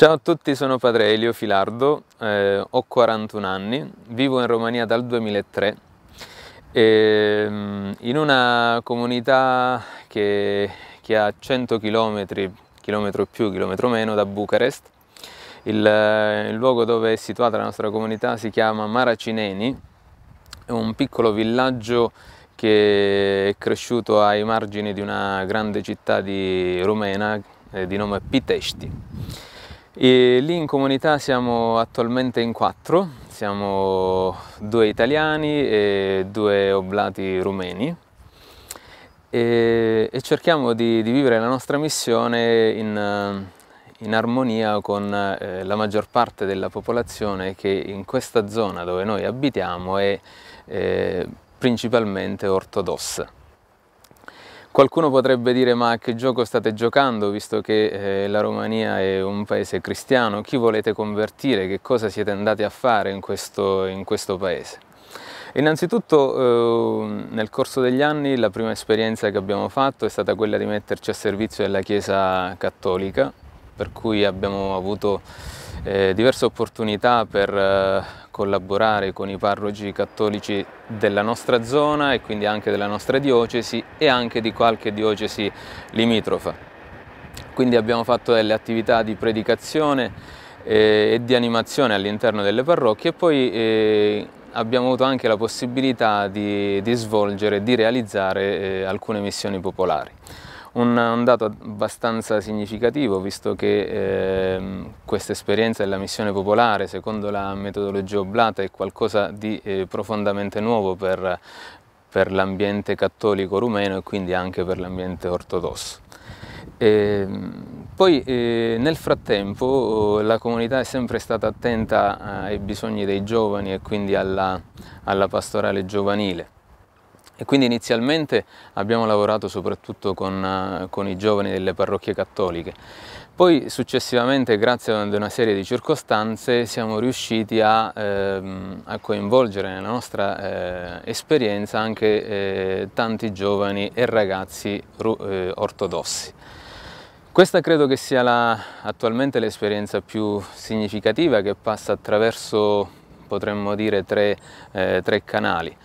Ciao a tutti, sono padre Elio Filardo, eh, ho 41 anni, vivo in Romania dal 2003 e, ehm, in una comunità che, che ha 100 km, chilometro più, chilometro meno, da Bucarest. Il, eh, il, luogo dove è situata la nostra comunità si chiama Maracineni, è un piccolo villaggio che è cresciuto ai margini di una grande città di rumena eh, di nome Pitești. E lì in comunità siamo attualmente in quattro, siamo due italiani e due oblati rumeni e, e cerchiamo di, di, vivere la nostra missione in, in armonia con eh, la maggior parte della popolazione che in questa zona dove noi abitiamo è eh, principalmente ortodossa. Qualcuno potrebbe dire ma che gioco state giocando visto che eh, la Romania è un paese cristiano, chi volete convertire, che cosa siete andati a fare in questo, in questo paese? Innanzitutto eh, nel corso degli anni la prima esperienza che abbiamo fatto è stata quella di metterci a servizio della Chiesa Cattolica, per cui abbiamo avuto eh, diverse opportunità per eh, collaborare con i parroci cattolici della nostra zona e quindi anche della nostra diocesi e anche di qualche diocesi limitrofa. Quindi abbiamo fatto delle attività di predicazione eh, e di animazione all'interno delle parrocchie e poi eh, abbiamo avuto anche la possibilità di, di svolgere, di realizzare eh, alcune missioni popolari. Un, un dato abbastanza significativo visto che eh, questa esperienza della missione popolare secondo la metodologia oblata è qualcosa di eh, profondamente nuovo per, per l'ambiente cattolico rumeno e quindi anche per l'ambiente ortodosso. E ehm, poi eh, nel frattempo la comunità è sempre stata attenta ai bisogni dei giovani e quindi alla, alla pastorale giovanile. E quindi inizialmente abbiamo lavorato soprattutto con, eh, con, i giovani delle parrocchie cattoliche. Poi successivamente, grazie ad una serie di circostanze, siamo riusciti a, ehm, a coinvolgere nella nostra eh, esperienza anche eh, tanti giovani e ragazzi eh, ortodossi. Questa credo che sia la, attualmente l'esperienza più significativa che passa attraverso, potremmo dire, tre, eh, tre canali.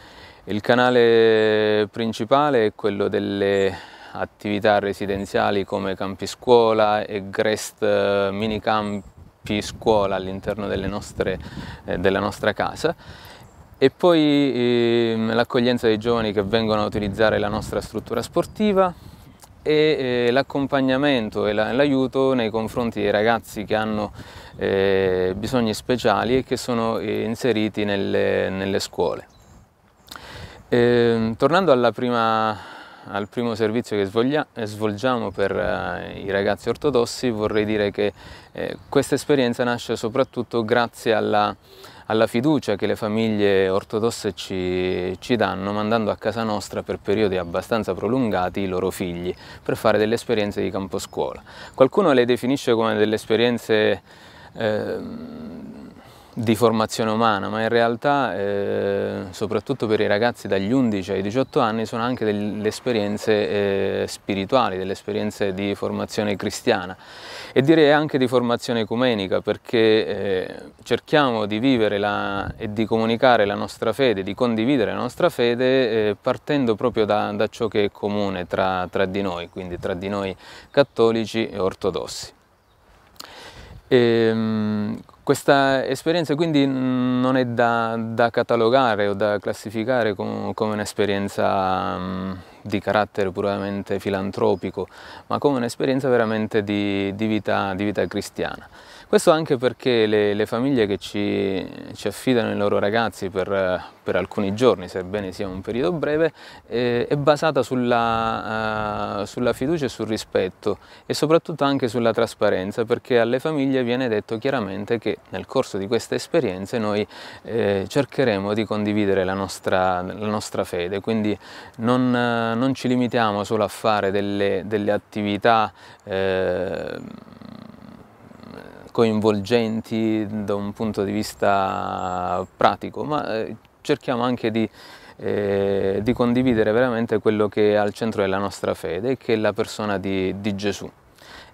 Il canale principale è quello delle attività residenziali come campi scuola e grest eh, campi scuola all'interno eh, della nostra casa e poi ehm, l'accoglienza dei giovani che vengono a utilizzare la nostra struttura sportiva e eh, l'accompagnamento e l'aiuto nei confronti dei ragazzi che hanno bisogni speciali e che sono inseriti nelle scuole. E, ehm, tornando prima, al primo servizio che svoglia, eh, svolgiamo per eh, i ragazzi ortodossi, vorrei dire che eh, questa esperienza nasce soprattutto grazie alla, alla, fiducia che le famiglie ortodosse ci, ci danno, mandando a casa nostra per periodi abbastanza prolungati i loro figli, per fare delle esperienze di campo scuola. Qualcuno le definisce come delle esperienze eh, di formazione umana, ma in realtà eh, soprattutto per i ragazzi dagli 11 ai 18 anni sono anche delle esperienze eh, spirituali, delle esperienze di formazione cristiana e direi anche di formazione ecumenica perché eh, cerchiamo di vivere la, e di comunicare la nostra fede, di condividere la nostra fede eh, partendo proprio da, da, ciò che è comune tra, tra di noi, quindi tra di noi cattolici e ortodossi. E, ehm, questa esperienza quindi non è da, da catalogare o da classificare com, come un'esperienza um, di carattere puramente filantropico, ma come un'esperienza veramente di, di, vita, di, vita, cristiana. Questo anche perché le, le famiglie che ci, ci, affidano i loro ragazzi per, per, alcuni giorni, sebbene sia un periodo breve, eh, è basata sulla, uh, sulla fiducia e sul rispetto e soprattutto anche sulla trasparenza, perché alle famiglie viene detto chiaramente che nel corso di queste esperienze noi eh, cercheremo di condividere la nostra, la nostra fede, quindi non, non ci limitiamo solo a fare delle, delle attività eh, coinvolgenti da un punto di vista pratico, ma eh, cerchiamo anche di, eh, di condividere veramente quello che è al centro della nostra fede, che è la persona di, di Gesù.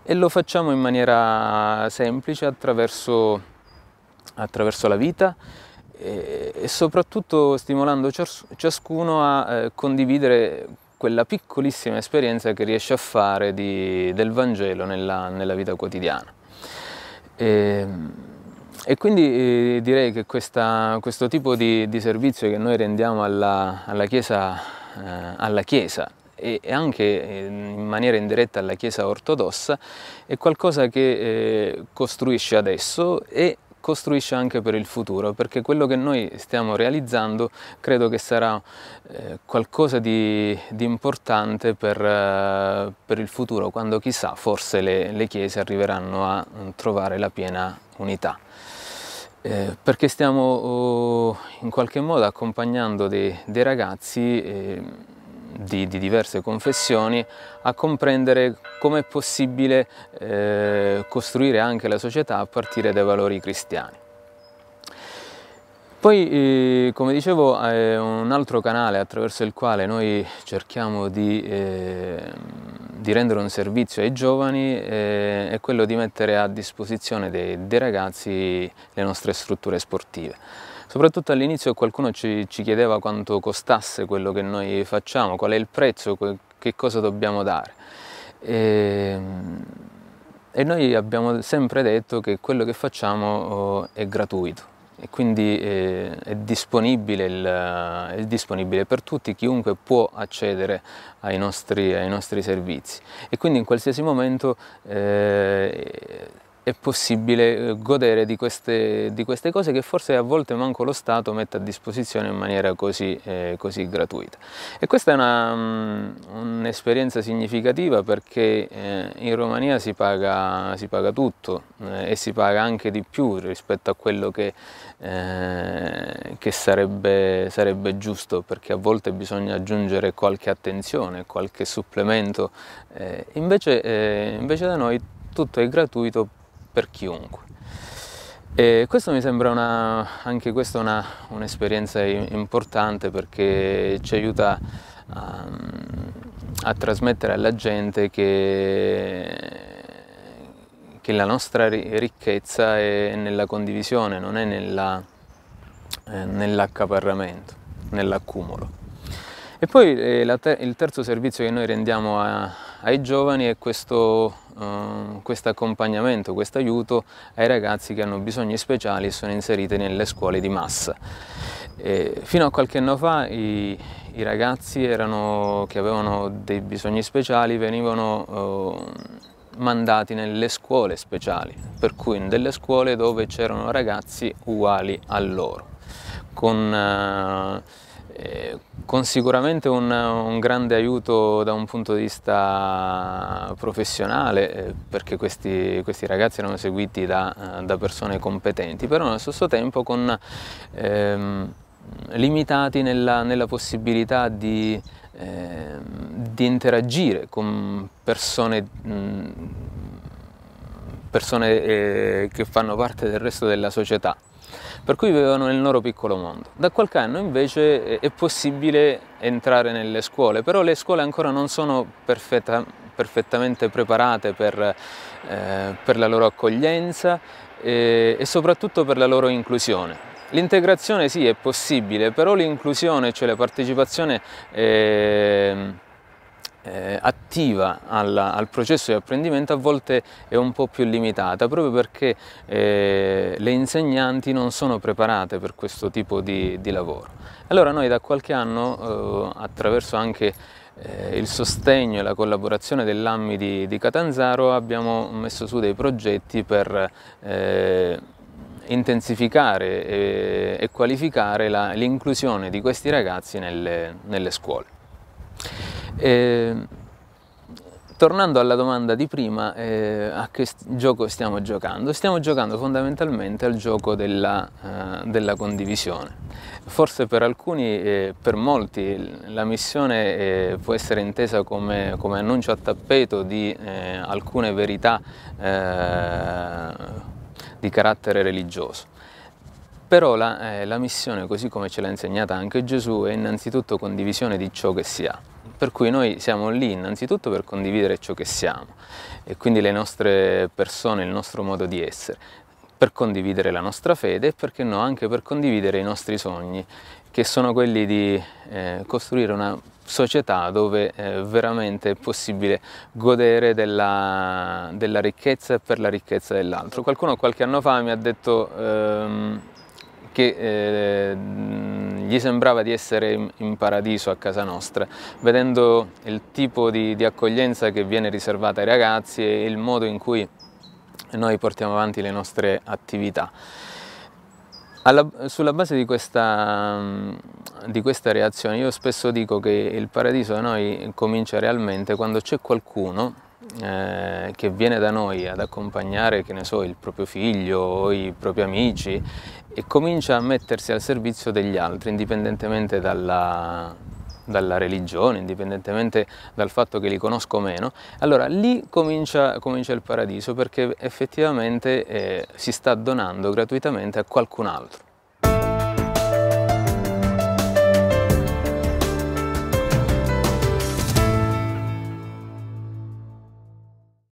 E lo facciamo in maniera semplice attraverso, attraverso la vita, eh, e soprattutto stimolando ciascuno a eh, condividere quella piccolissima esperienza che riesce a fare di, del Vangelo nella, nella vita quotidiana. E, ehm, e quindi eh, direi che questa, questo tipo di, di, servizio che noi rendiamo alla, alla Chiesa, eh, alla chiesa e, e anche eh, in maniera indiretta alla Chiesa ortodossa è qualcosa che eh, costruisce adesso e costruisce anche per il futuro, perché quello che noi stiamo realizzando credo che sarà eh, qualcosa di, di importante per, eh, per, il futuro, quando chissà forse le, le chiese arriveranno a trovare la piena unità. Eh, perché stiamo oh, in qualche modo accompagnando dei, dei ragazzi eh, di, di, diverse confessioni a comprendere come è possibile eh, costruire anche la società a partire dai valori cristiani. Poi, eh, come dicevo, eh, un altro canale attraverso il quale noi cerchiamo di, eh, di rendere un servizio ai giovani eh, è quello di mettere a disposizione dei, dei ragazzi le nostre strutture sportive. Soprattutto all'inizio qualcuno ci, ci chiedeva quanto costasse quello che noi facciamo, qual è il prezzo, che cosa dobbiamo dare. E, ehm, e noi abbiamo sempre detto che quello che facciamo oh, è gratuito e quindi è, eh, è, disponibile il, è, disponibile per tutti, chiunque può accedere ai nostri, ai nostri servizi e quindi in qualsiasi momento eh, è possibile eh, godere di queste, di queste, cose che forse a volte manco lo Stato mette a disposizione in maniera così, eh, così gratuita. E questa è mm, un'esperienza um, un significativa perché eh, in Romania si paga, si paga tutto eh, e si paga anche di più rispetto a quello che, eh, che sarebbe, sarebbe, giusto perché a volte bisogna aggiungere qualche attenzione, qualche supplemento. Eh, invece, invece da noi tutto è gratuito per chiunque. E questo mi sembra una, anche questa una, un'esperienza importante perché ci aiuta a, a trasmettere alla gente che la nostra ricchezza è nella condivisione, non è nella, eh, nell'accaparramento, nell'accumulo. E poi eh, ter- il terzo servizio che noi rendiamo a, ai giovani è questo eh, accompagnamento, questo aiuto ai ragazzi che hanno bisogni speciali e sono inseriti nelle scuole di massa. E fino a qualche anno fa i, i ragazzi erano, che avevano dei bisogni speciali venivano eh, mandati nelle scuole speciali, per cui in delle scuole dove c'erano ragazzi uguali a loro, con, eh, eh, con sicuramente un, un, grande aiuto da un punto di vista professionale eh, perché questi, questi ragazzi erano seguiti da, eh, da, persone competenti, però allo stesso tempo con, ehm, limitati nella, nella, possibilità di, ehm, di interagire con persone mh, persone eh, che fanno parte del resto della società per cui vivevano nel loro piccolo mondo. Da qualche anno invece è possibile entrare nelle scuole, però le scuole ancora non sono perfetta, perfettamente preparate per, eh, per, la loro accoglienza e, e soprattutto per la loro inclusione. L'integrazione sì è possibile, però l'inclusione, cioè la partecipazione eh, eh, attiva alla, al processo di apprendimento a volte è un po' più limitata proprio perché eh, le insegnanti non sono preparate per questo tipo di, di lavoro. Allora noi da qualche anno eh, attraverso anche eh, il sostegno e la collaborazione dell'AMMI di, di, Catanzaro abbiamo messo su dei progetti per eh, intensificare e, eh, e qualificare l'inclusione di questi ragazzi nelle, nelle scuole. E, ehm, tornando alla domanda di prima, eh, a che st- gioco stiamo giocando? Stiamo giocando fondamentalmente al gioco della, eh, della condivisione. Forse per alcuni, eh, per molti, la missione eh, può essere intesa come, come, annuncio a tappeto di eh, alcune verità eh, di carattere religioso. Però la, la missione, così come ce l'ha insegnata anche Gesù, è innanzitutto condivisione di ciò che si ha. Per cui noi siamo lì innanzitutto per condividere ciò che siamo e quindi le nostre persone, il nostro modo di essere, per condividere la nostra fede e perché no anche per condividere i nostri sogni, che sono quelli di eh, costruire una società dove eh, veramente è possibile godere della, della ricchezza e per la ricchezza dell'altro. Qualcuno qualche anno fa mi ha detto... Ehm, che eh, gli sembrava di essere in paradiso a casa nostra, vedendo il tipo di, di accoglienza che viene riservata ai ragazzi e il modo in cui noi portiamo avanti le nostre attività. Alla, sulla base di questa, mm, di questa, reazione io spesso dico che il paradiso da noi comincia realmente quando c'è qualcuno eh, che viene da noi ad accompagnare, che ne so, il proprio figlio o i propri amici e comincia a mettersi al servizio degli altri, indipendentemente dalla, dalla religione, indipendentemente dal fatto che li conosco o meno, allora lì comincia, comincia il paradiso perché effettivamente eh, si sta donando gratuitamente a qualcun altro.